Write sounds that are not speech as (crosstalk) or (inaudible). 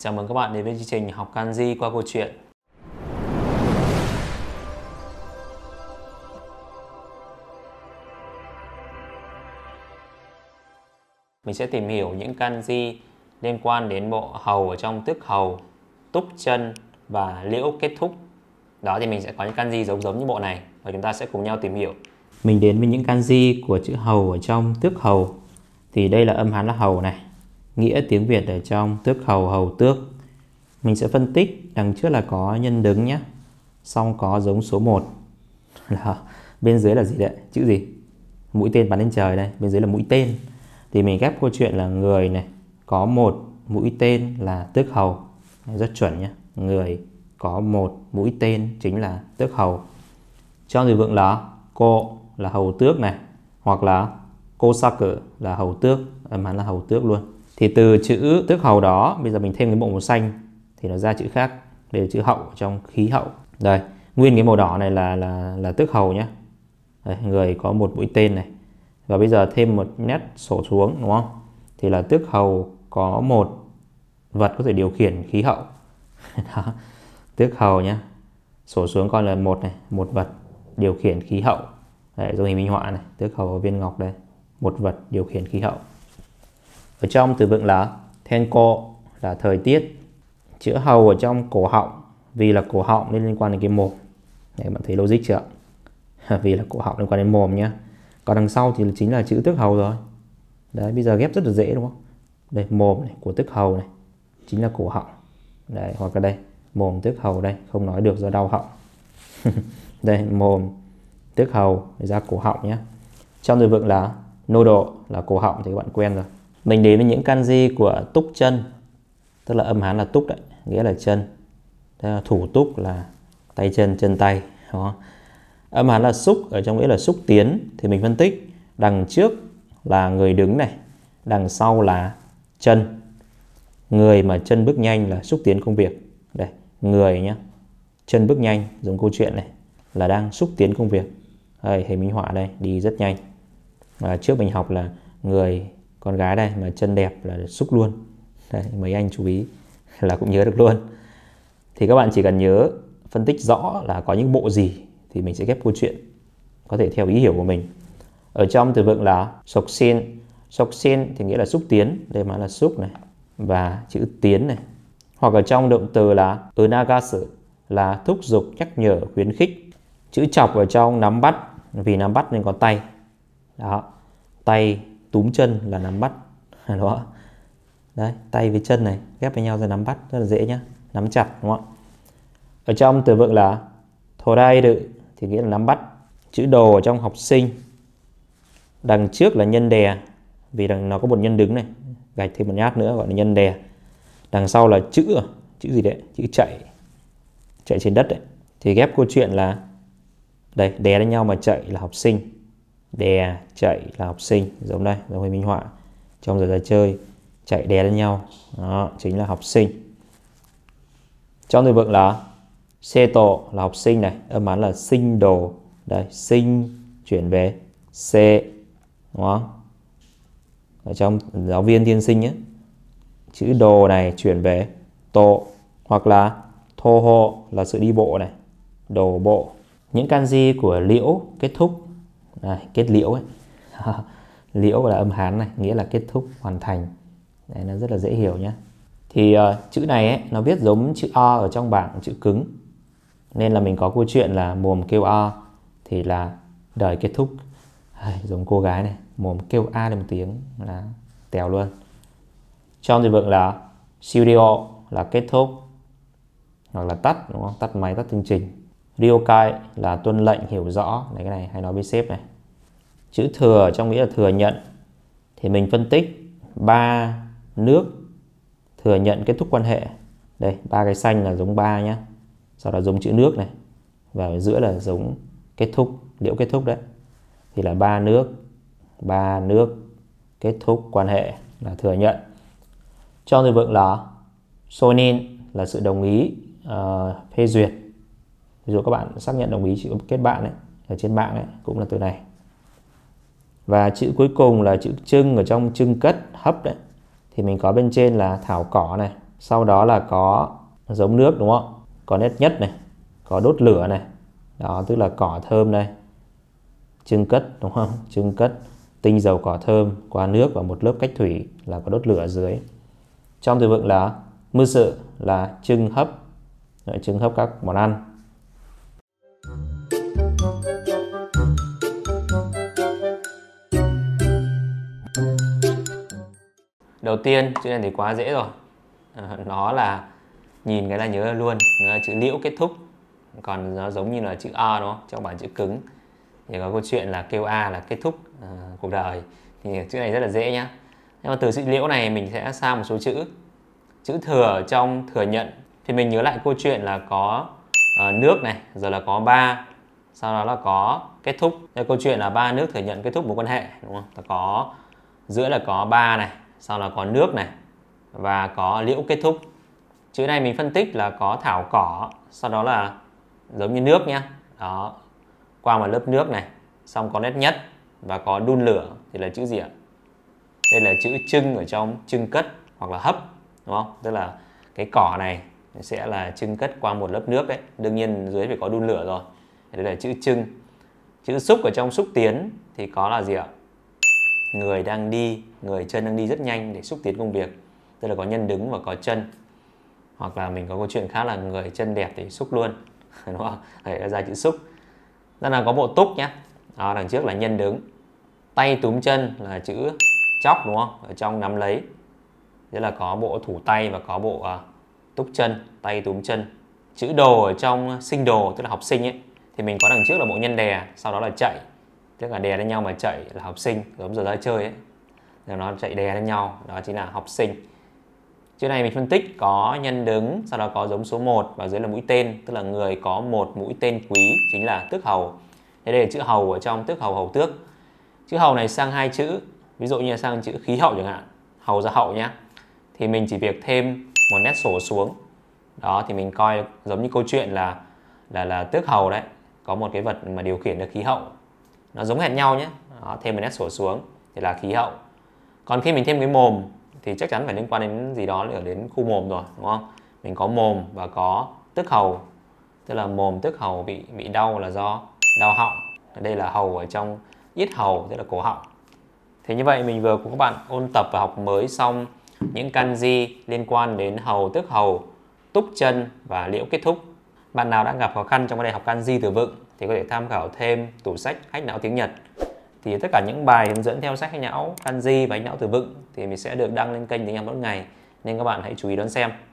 Chào mừng các bạn đến với chương trình Học Kanji qua câu chuyện. Mình sẽ tìm hiểu những kanji liên quan đến bộ hầu ở trong tước hầu, túc chân và liễu kết thúc. Đó thì mình sẽ có những kanji giống giống như bộ này và chúng ta sẽ cùng nhau tìm hiểu. Mình đến với những kanji của chữ hầu ở trong tước hầu. Thì đây là âm hán là hầu này nghĩa tiếng Việt ở trong tước hầu hầu tước. Mình sẽ phân tích đằng trước là có nhân đứng nhé. Xong có giống số 1 là bên dưới là gì đấy? Chữ gì? Mũi tên bắn lên trời đây, bên dưới là mũi tên. Thì mình ghép câu chuyện là người này có một mũi tên là tước hầu. Rất chuẩn nhé. Người có một mũi tên chính là tước hầu. Trong từ vựng là cô là hầu tước này hoặc là cô sắc cử là hầu tước, âm hắn là hầu tước luôn thì từ chữ tước hầu đó bây giờ mình thêm cái bộ màu xanh thì nó ra chữ khác đây là chữ hậu trong khí hậu đây nguyên cái màu đỏ này là là là tước hầu nhé người có một mũi tên này và bây giờ thêm một nét sổ xuống đúng không thì là tước hầu có một vật có thể điều khiển khí hậu (laughs) đó tước hầu nhé sổ xuống coi là một này một vật điều khiển khí hậu đấy rồi hình minh họa này tước hầu viên ngọc đây một vật điều khiển khí hậu ở trong từ vựng là tenko là thời tiết. Chữ hầu ở trong cổ họng vì là cổ họng nên liên quan đến cái mồm. Đấy, bạn thấy logic chưa? (laughs) vì là cổ họng liên quan đến mồm nhá. Còn đằng sau thì chính là chữ tước hầu rồi. Đấy, bây giờ ghép rất là dễ đúng không? Đây, mồm này, của tước hầu này, chính là cổ họng. Đấy, hoặc là đây, mồm tước hầu đây, không nói được do đau họng. (laughs) đây, mồm tước hầu ra cổ họng nhé. Trong từ vựng là nô độ là cổ họng thì các bạn quen rồi mình đến với những kanji của túc chân tức là âm hán là túc đấy nghĩa là chân thủ túc là tay chân chân tay đúng âm hán là xúc ở trong nghĩa là xúc tiến thì mình phân tích đằng trước là người đứng này đằng sau là chân người mà chân bước nhanh là xúc tiến công việc đây người nhá chân bước nhanh dùng câu chuyện này là đang xúc tiến công việc đây, hình minh họa đây đi rất nhanh và trước mình học là người con gái đây mà chân đẹp là xúc luôn Đấy, mấy anh chú ý là cũng nhớ được luôn thì các bạn chỉ cần nhớ phân tích rõ là có những bộ gì thì mình sẽ ghép câu chuyện có thể theo ý hiểu của mình ở trong từ vựng là sộc xin sộc xin thì nghĩa là xúc tiến đây mà là xúc này và chữ tiến này hoặc ở trong động từ là unagasu là thúc giục nhắc nhở khuyến khích chữ chọc ở trong nắm bắt vì nắm bắt nên có tay đó tay túm chân là nắm bắt (laughs) đó đấy tay với chân này ghép với nhau rồi nắm bắt rất là dễ nhá nắm chặt đúng không ạ ở trong từ vựng là thorairu thì nghĩa là nắm bắt chữ đồ ở trong học sinh đằng trước là nhân đè vì đằng nó có một nhân đứng này gạch thêm một nhát nữa gọi là nhân đè đằng sau là chữ chữ gì đấy chữ chạy chạy trên đất đấy thì ghép câu chuyện là đây đè lên nhau mà chạy là học sinh đè chạy là học sinh giống đây giống hình minh họa trong giờ ra chơi chạy đè lên nhau đó, chính là học sinh trong từ vựng là xe tổ là học sinh này âm án là sinh đồ đây sinh chuyển về xe đúng không ở trong giáo viên thiên sinh nhé chữ đồ này chuyển về tổ hoặc là thô hộ là sự đi bộ này đồ bộ những kanji của liễu kết thúc đây, kết liễu ấy (laughs) liễu là âm hán này nghĩa là kết thúc hoàn thành Đấy, nó rất là dễ hiểu nhé thì uh, chữ này ấy, nó viết giống chữ o ở trong bảng chữ cứng nên là mình có câu chuyện là mồm kêu o thì là đời kết thúc à, giống cô gái này mồm kêu a được một tiếng là tèo luôn trong từ vựng là studio là kết thúc hoặc là tắt đúng không tắt máy tắt chương trình Ryokai là tuân lệnh hiểu rõ này cái này hay nói với sếp này chữ thừa trong nghĩa là thừa nhận thì mình phân tích ba nước thừa nhận kết thúc quan hệ đây ba cái xanh là giống ba nhá sau đó giống chữ nước này và ở giữa là giống kết thúc liễu kết thúc đấy thì là ba nước ba nước kết thúc quan hệ là thừa nhận cho người vựng là sonin là sự đồng ý uh, phê duyệt rồi các bạn xác nhận đồng ý chữ kết bạn ấy, ở trên mạng ấy, cũng là từ này và chữ cuối cùng là chữ trưng ở trong trưng cất hấp đấy thì mình có bên trên là thảo cỏ này sau đó là có giống nước đúng không có nét nhất này có đốt lửa này đó tức là cỏ thơm đây trưng cất đúng không trưng (laughs) cất tinh dầu cỏ thơm qua nước và một lớp cách thủy là có đốt lửa ở dưới trong từ vựng là mư sự là trưng hấp trưng hấp các món ăn đầu tiên chữ này thì quá dễ rồi nó ờ, là nhìn cái là nhớ luôn là chữ liễu kết thúc còn nó giống như là chữ o đúng không trong bản chữ cứng thì có câu chuyện là kêu a là kết thúc à, cuộc đời thì chữ này rất là dễ nhá nhưng mà từ chữ liễu này mình sẽ sang một số chữ chữ thừa trong thừa nhận thì mình nhớ lại câu chuyện là có uh, nước này rồi là có ba sau đó là có kết thúc Đây, câu chuyện là ba nước thừa nhận kết thúc mối quan hệ đúng không là có giữa là có ba này sau là có nước này và có liễu kết thúc chữ này mình phân tích là có thảo cỏ sau đó là giống như nước nhá đó qua một lớp nước này xong có nét nhất và có đun lửa thì là chữ gì ạ đây là chữ trưng ở trong trưng cất hoặc là hấp đúng không tức là cái cỏ này sẽ là trưng cất qua một lớp nước đấy đương nhiên dưới phải có đun lửa rồi đây là chữ trưng chữ xúc ở trong xúc tiến thì có là gì ạ người đang đi người chân đang đi rất nhanh để xúc tiến công việc tức là có nhân đứng và có chân hoặc là mình có câu chuyện khác là người chân đẹp thì xúc luôn (laughs) đúng không đấy ra chữ xúc đó là có bộ túc nhé đó, đằng trước là nhân đứng tay túm chân là chữ chóc đúng không ở trong nắm lấy Tức là có bộ thủ tay và có bộ uh, túc chân tay túm chân chữ đồ ở trong sinh đồ tức là học sinh ấy thì mình có đằng trước là bộ nhân đè sau đó là chạy tức là đè lên nhau mà chạy là học sinh giống giờ ra chơi ấy là nó chạy đè lên nhau đó chính là học sinh chữ này mình phân tích có nhân đứng sau đó có giống số 1 và dưới là mũi tên tức là người có một mũi tên quý chính là tước hầu thế đây là chữ hầu ở trong tước hầu hầu tước chữ hầu này sang hai chữ ví dụ như là sang chữ khí hậu chẳng hạn hầu ra hậu nhá thì mình chỉ việc thêm một nét sổ xuống đó thì mình coi giống như câu chuyện là là là tước hầu đấy có một cái vật mà điều khiển được khí hậu nó giống hệt nhau nhé đó, thêm một nét sổ xuống thì là khí hậu còn khi mình thêm cái mồm thì chắc chắn phải liên quan đến gì đó ở đến khu mồm rồi đúng không mình có mồm và có tức hầu tức là mồm tức hầu bị bị đau là do đau họng đây là hầu ở trong ít hầu tức là cổ họng thế như vậy mình vừa cùng các bạn ôn tập và học mới xong những kanji liên quan đến hầu tức hầu túc chân và liễu kết thúc bạn nào đã gặp khó khăn trong vấn đề học kanji từ vựng thì có thể tham khảo thêm tủ sách Hách não tiếng Nhật. Thì tất cả những bài hướng dẫn theo sách hách não kanji và hách não từ vựng thì mình sẽ được đăng lên kênh tiếng Nhật mỗi ngày nên các bạn hãy chú ý đón xem.